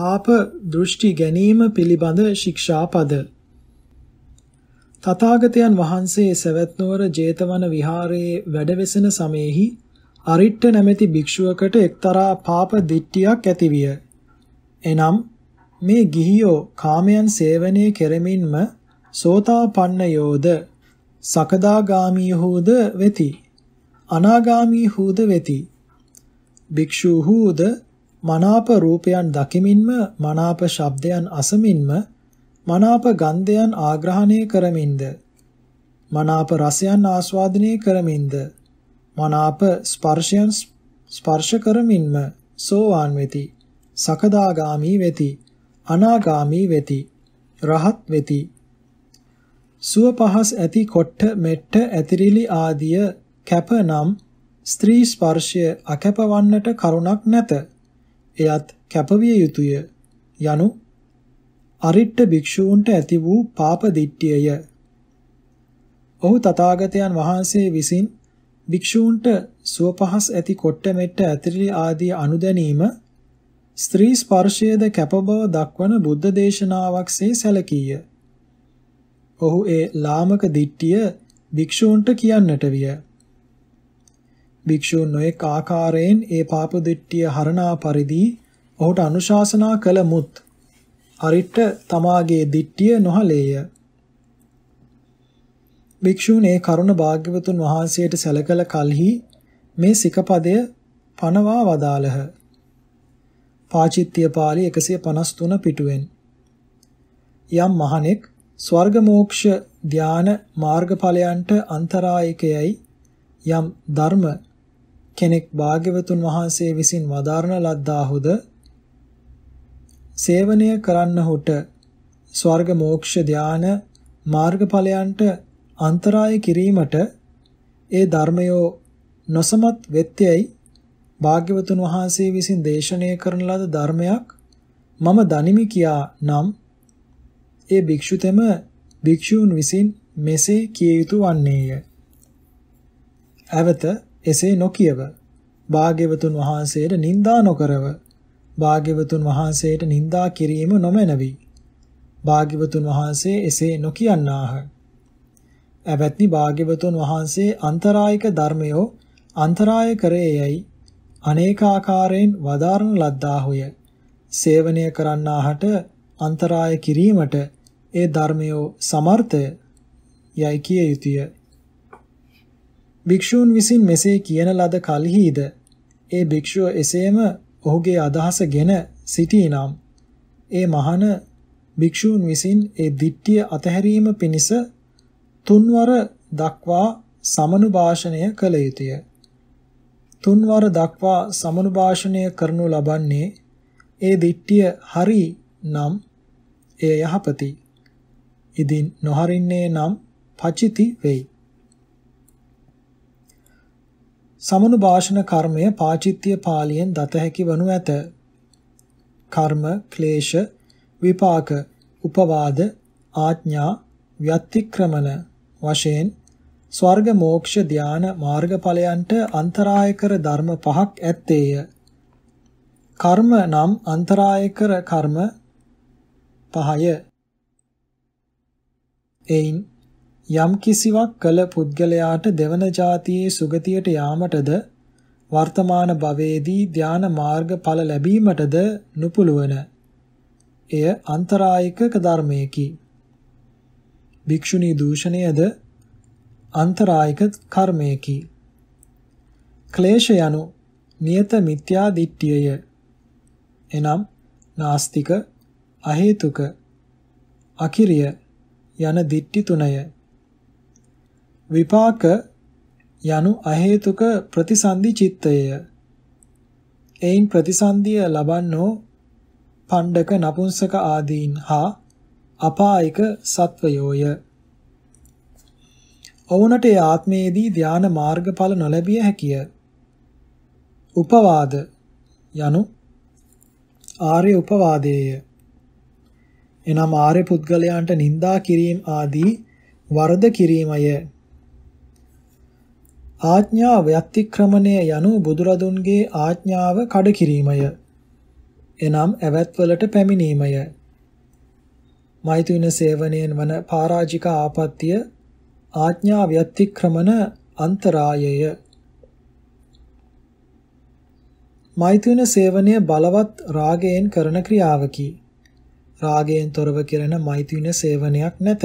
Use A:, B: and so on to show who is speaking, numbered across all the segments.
A: පාප දෘෂ්ටි ගැනීම පිළිබඳ ශික්ෂාපද තථාගතයන් වහන්සේ සවැත් නුවර 제තවන විහාරයේ වැඩවෙසෙන සමයේහි අරිට්ඨ නැමැති භික්ෂුවකට එක්තරා පාප දිට්ඨියක් ඇතිවිය. එනම් මේ ගිහියෝ කාමයන් සේවනය කෙරෙමින්ම සෝතාපන්නයෝද සකදාගාමීහූද වෙති. අනාගාමීහූද වෙති. භික්ෂූහූද මනාප රූපයන් දකිමින්ම මනාප ශබ්දයන් අසමින්ම මනාප ගන්ධයන් ආග්‍රහණය කරමින්ද මනාප රසයන් ආස්වාදනය කරමින්ද මනාප ස්පර්ශයන් ස්පර්ශ කරමින්ම සෝවාන් වෙති සකදාගාමි වෙති අනාගාමි වෙති රහත් වෙති සුව පහස් ඇති කොට්ට මෙට්ට ඇතිරිලි ආදිය කැපනම් ස්ත්‍රී ස්පර්ශය අකැපවන්නට කරුණක් නැත එයත් කැපවිය යුතුය යනු අරිට්ඨ භික්ෂූන්ට ඇති වූ පාප දිට්ඨියය. ඔහු තථාගතයන් වහන්සේ විසින් භික්ෂූන්ට සුවපහස් ඇති කොට්ටමෙට්ට ඇතිරිලි ආදී අනුදැනීම ස්ත්‍රී ස්පර්ශයේද කැපබව දක්වන බුද්ධ දේශනාවක්සේ සැලකීය. ඔහු ඒ ලාමක දිට්ඨිය භික්ෂූන්ට කියන්නට විය. භික්ෂූන් නොඑක ආකාරයෙන් ඒ පාප දෙට්ටිය හරණා පරිදි ඔහුට අනුශාසනා කළමුත් අරිට තමාගේ දිට්ඨිය නොහලේය. භික්ෂූන් ඒ කරුණ භාග්‍යවතුන් වහන්සේට සැලකල කලෙහි මේ සිකපදය පනවා වදාළහ. පාචිත්‍ය පාළි 153 පිටුවෙන් යම් මහණෙක් ස්වර්ග මෝක්ෂ ධාන මාර්ගඵලයන්ට අන්තරායකයයි යම් ධර්ම කෙනෙක් භාග්‍යවතුන් වහන්සේ විසින් වදාරන ලද්දාහුද සේවනය කරන්නහුට ස්වර්ග මෝක්ෂ ධාන මාර්ගඵලයන්ට අන්තරාය කිරීමට ඒ ධර්මයෝ නොසමත් වෙත්තේයි භාග්‍යවතුන් වහන්සේ විසින් දේශනය කරන ලද ධර්මයක් මම දනිමි කියා නම් ඒ භික්ෂුතෙම භික්ෂූන් විසින් මෙසේ කිය යුතු වන්නේය. අවත එසේ නොකියව භාග්‍යවතුන් වහන්සේට නිඳා නොකරව භාග්‍යවතුන් වහන්සේට නිඳා කිරීම නොමැනවි භාග්‍යවතුන් වහන්සේ එසේ නොකියන්නාහ ඇවැත්නි භාග්‍යවතුන් වහන්සේ අන්තරායක ධර්මයෝ අන්තරාය කරේයයි අනේකාකාරයෙන් වදාරණ ලද්දාහුය සේවනය කරන්නාහට අන්තරාය කිරීමට ඒ ධර්මයෝ සමර්ථය යයි කිය යුතුය භික්ෂූන් විසින් මෙසේ කියන ලද කලෙහිද ඒ භික්ෂුව එසේම ඔහුගේ අදහසගෙන සිටීනම් ඒ මහන භික්ෂූන් විසින් ඒ දිට්ඨිය අතහැරීම පිණිස තුන්වර දක්වා සමනුභාෂණය කළ යුතුය. තුන්වර දක්වා සමනුභාෂණය කරනු ලබන්නේ ඒ දිට්ඨිය හරි නම් එය යහපති. ඉදින් නොහරින්නේ නම් පචිති වෙයි. සමනුභාෂණ කර්මය පාචිත්‍ය පාළියෙන් දත හැකි වනු ඇත. කර්ම, ක්ලේශ, විපාක, උපවාද, ආඥා, ව්‍යතික්‍රමන වශයෙන් ස්වර්ග මෝක්ෂ ධාන මාර්ගඵලයන්ට අන්තරාය කර ධර්ම පහක් ඇත්තේය. කර්ම නම් අන්තරාය කර කර්ම පහය. එයින් යම් කිසිවක් කළ පුද්ගලයාට දෙවන જાතියේ සුගතියට යාමටද වර්තමාන භවයේදී ධාන මාර්ග ඵල ලැබීමටද නුපුලවන. එය අන්තරායික ධර්මයකි. භික්ෂුණී දූෂණයද අන්තරායික කර්මයකි. ක්ලේශ යනු නියත මිත්‍යා දිට්ඨියය. එනම් නාස්තික, අහේතුක, අකිරිය යන දිට්ඨි තුනය. විපාක යනු අහේතුක ප්‍රතිසන්දි චිත්තය. එයින් ප්‍රතිසන්දිය ලබන්නෝ පණ්ඩක නපුංසක ආදීන් හා අපායික සත්වයෝය. ඔවුනට ඒ ආත්මයේදී ධාන මාර්ගඵල නොලැබිය හැකිය. උපවාද යනු ආර්ය උපවාදයේය. එනම් ආර්ය පුද්ගලයන්ට නිඳා කිරීම ආදී වරද කිරීමය ආඥා ව්‍යතික්‍රමණය යනු බුදුරදුන්ගේ ආඥාව කඩකිරීමය. එනම් ඇවැත්වලට පැමිණීමය. මෛතුන සේවනයෙන් වන පරාජික ආපත්‍ය ආඥා ව්‍යතික්‍රමන අන්තරායය. මෛතුන සේවනය බලවත් රාගයෙන් කරන ක්‍රියාවකි. රාගයෙන් තොරව කෙරෙන මෛතුන සේවනයක් නැත.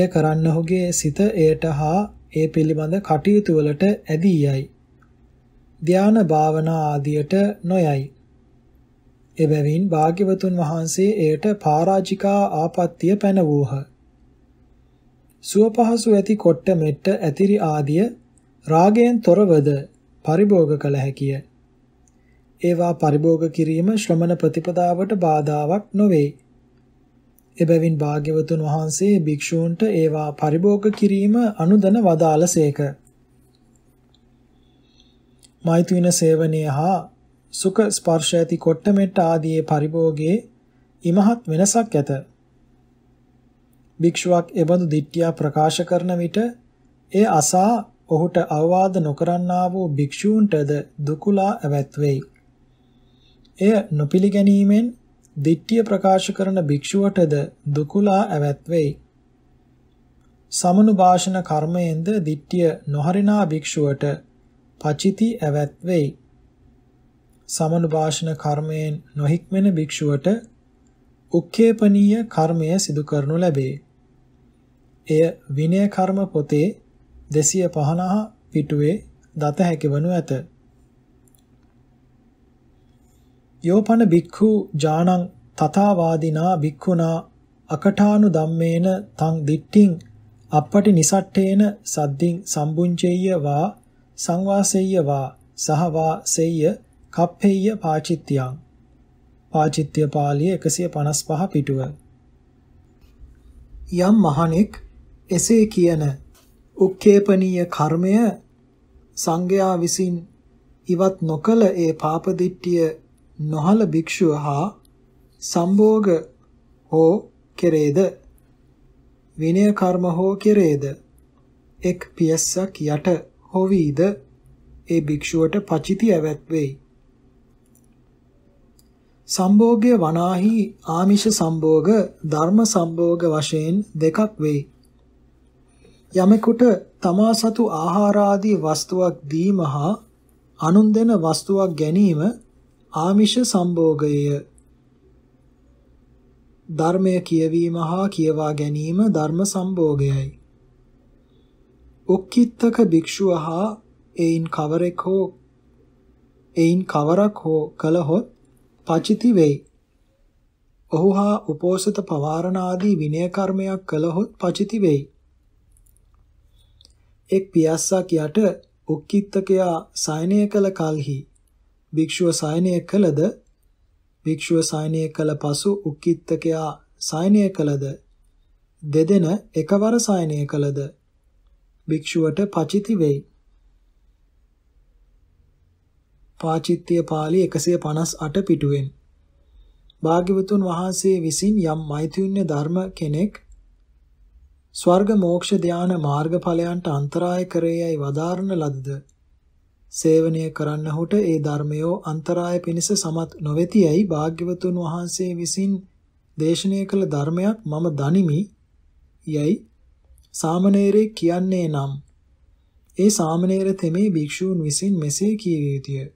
A: එය කරන්නහුගේ සිත එයට හා ඒ පිළිබඳ කටයුතු වලට ඇදී යයි. ධාන භාවනා ආදියට නොයයි. එබැවින් භාග්‍යවතුන් වහන්සේ එයට පරාජිකා ආපත්‍ය පැනවූහ. සුවපහසු ඇති කොට්ට මෙට්ට ඇතිරි ආදිය රාගයෙන් තොරවද පරිභෝග කළ හැකිය. ඒවා පරිභෝග කිරීම ශ්‍රමණ ප්‍රතිපදාවට බාධාවක් නොවේ. එබැවින් භාග්‍යවතුන් වහන්සේ භික්ෂූන්ට ඒවා පරිභෝග කිරීම අනුදන වදාළසේක. මෛතුන සේවනය හා සුඛ ස්පර්ශ ඇති කොට්ටමෙට්ට ආදී පරිභෝගයේ ඉමහත් වෙනසක් ඇත. භික්ෂුවක් එබඳු දිට්ඨිය ප්‍රකාශ කරන විට ඒ අසා ඔහුට අවවාද නොකරන්නා වූ භික්ෂූන්ටද දුකුලා ඇවැත්වෙයි. එය නොපිළිගැනීමෙන් දිට්ඨිය ප්‍රකාශ කරන භික්ෂුවටද දුකුලා ඇවැත් වෙයි. සමනුභාෂණ කර්මයෙන්ද දිට්ඨිය නොහරිනා භික්ෂුවට පචිති ඇවැත් වෙයි. සමනුභාෂණ කර්මයෙන් නොහික්මෙන භික්ෂුවට උක්කේපනීය කර්මය සිදු කරනු ලැබේ. එය විනය කර්ම පොතේ 215 පිටුවේ දත හැකිවනු ඇත. යෝපන බික්ඛු ජානං තථාවාදිනා බික්ඛුනා අකඨානු ධම්මේන තං දිට්ඨින් අපපටි නිසට්ඨේන සද්දින් සම්බුංචෙය්‍ය වා සංවාසෙය්‍ය වා සහ වා සෙය්‍ය කප්පෙය්‍ය පාචිත්‍යං පාචිත්‍ය පාළිය 155 පිටුව යම් මහණෙක් එසේ කියන උක්කේපනීය කර්මය සංඝයා විසින් ඉවත් නොකල ඒ පාප දිට්ඨිය නොහල භික්ෂුව හා සම්භෝග හෝ කෙරේද විනය කර්ම හෝ කෙරේද එක් පියස්සක් යට හොවීද ඒ භික්ෂුවට පචිති ඇවැත් වෙයි සම්භෝගය වනාහි ආමිෂ සම්භෝග ධර්ම සම්භෝග වශයෙන් දෙකක් වෙයි යමෙකුට තමා සතු ආහාරාදී වස්තුවක් දීම හා අනුන් දෙන වස්තුවක් ගැනීම ආමිෂ සම්භෝගයය ධර්මය කියවීම හා කියවා ගැනීම ධර්ම සම්භෝගයයි. උක්කිත්තක භික්ෂුව හා එයින් කවරෙක් හෝ එයින් කවරක් හෝ කළහොත් පචිති වෙයි. ඔහු හා උපෝසත පවාරණ ආදී විනය කර්මයක් කළහොත් පචිති වෙයි. එක් පියස්සක් යට උක්කිත්තකයා සයනය කළ කල්හි භික්ෂුව සයනය කළද භික්ෂුව සයනය කළ පසු උක්කිත්තකයා සයනය කළද දෙදෙන එකවර සයනය කළද භික්ෂුවට පචිති වෙයි පාචිත්‍ය පාළි 158 පිටුවෙන් භාග්‍යවතුන් වහන්සේ විසින් යම් මෛත්‍රිුණ්‍ය ධර්ම කෙනෙක් ස්වර්ග මෝක්ෂ ධාන මාර්ගඵලයන්ට අන්තරාය කරේයයි වදාරන ලද්ද සේවනය කරන්නහුට ඒ ධර්මයෝ අන්තරාය පිණිස සමත් නොවේතියයි භාග්‍යවතුන් වහන්සේ විසින් දේශනය කළ ධර්මයක් මම දනිමි යයි සාමණේරේ කියන්නේ නම් ඒ සාමණේර තෙමේ භික්ෂූන් විසින් මෙසේ කියවිය යුතුය.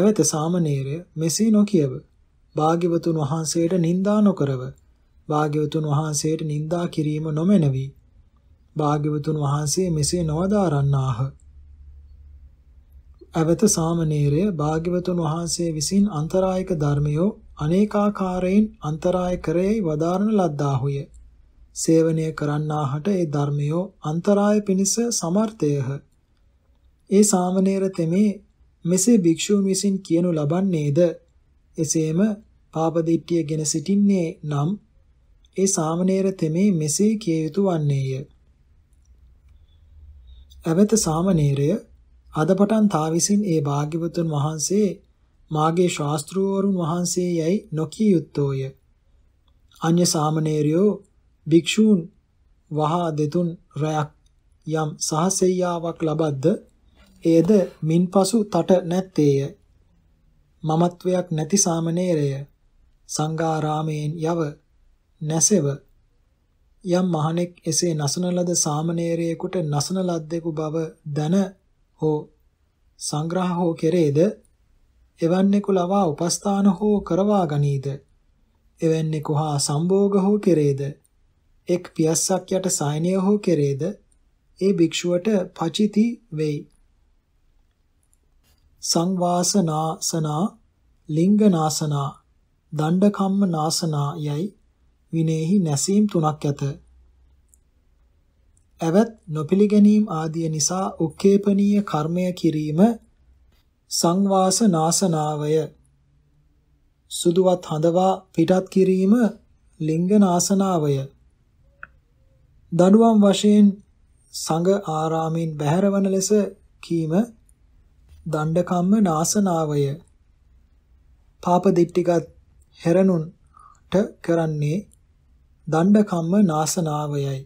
A: ඇවත සාමණේරය මෙසේ නොකියව. භාග්‍යවතුන් වහන්සේට නිඳා නොකරව. භාග්‍යවතුන් වහන්සේට නිඳා කිරීම නොමැනවි. භාග්‍යවතුන් වහන්සේ මෙසේ නොවදාරන්නාහ. අවත සාමණේරය භාග්‍යවතුන් වහන්සේ විසින් අන්තරායක ධර්මයෝ අනේකාකාරයෙන් අන්තරාය කරෙයි වදාරණ ලද්දාහුය. සේවනය කරන්නාහට ඒ ධර්මයෝ අන්තරාය පිණිස සමර්ථයහ. ඒ සාමණේර තෙමේ මෙසේ භික්ෂූන් විසින් කියනු ලබන්නේද එසේම පාපදිට්ඨියගෙන සිටින්නේ නම් ඒ සාමණේර තෙමේ මෙසේ කිය යුතු වන්නේය. අවත සාමණේරය අද පටන් තා විසින් ඒ භාග්‍යවතුන් වහන්සේ මාගේ ශාස්ත්‍රූවරුන් වහන්සේ යයි නොකිය යුත්තෝය. අන්‍ය සාමණේරයෝ භික්ෂූන් වහා දෙතුන් රැයක් යම් සහසෙයියාවක් ලබද්ද එයද මින්පසු තට නැත්තේය. මමත්වයක් නැති සාමණේරය සංඝාරාමයෙන් යව නැසෙව යම් මහණෙක් එසේ නසන ලද සාමණේරයෙකුට නසන ලද්දෙකු බව දන හෝ සංග්‍රහ හෝ කෙරේද එවන්නෙකු ලවා උපස්ථාන හෝ කරවා ගනීද එවන්නෙකු හා සම්භෝග හෝ කෙරේද එක් පියස්සක් යට සයනය හෝ කෙරේද ඒ භික්ෂුවට පචිති වෙයි සංවාසනාසනා ලිංගනාසනා දණ්ඩකම්ම නාසනා යයි විනේහි නැසීම් තුනක් ඇත ඇවත් නොපිළිගැනීම් ආදිය නිසා උක්කේපනීය කර්මය කිරීම සංවාස නාසනාවය සුදුවත් හඳවා පිටත් කිරීම ලිංග නාසනාවය දඩුවම් වශයෙන් සංඝ ආරාමෙන් බැහැරවන ලෙස කීම දණ්ඩකම්ම නාසනාවය පාප දිට්ටිගත් හැරණුන්ට කරන්නේ දණ්ඩකම්ම නාසනාවයයි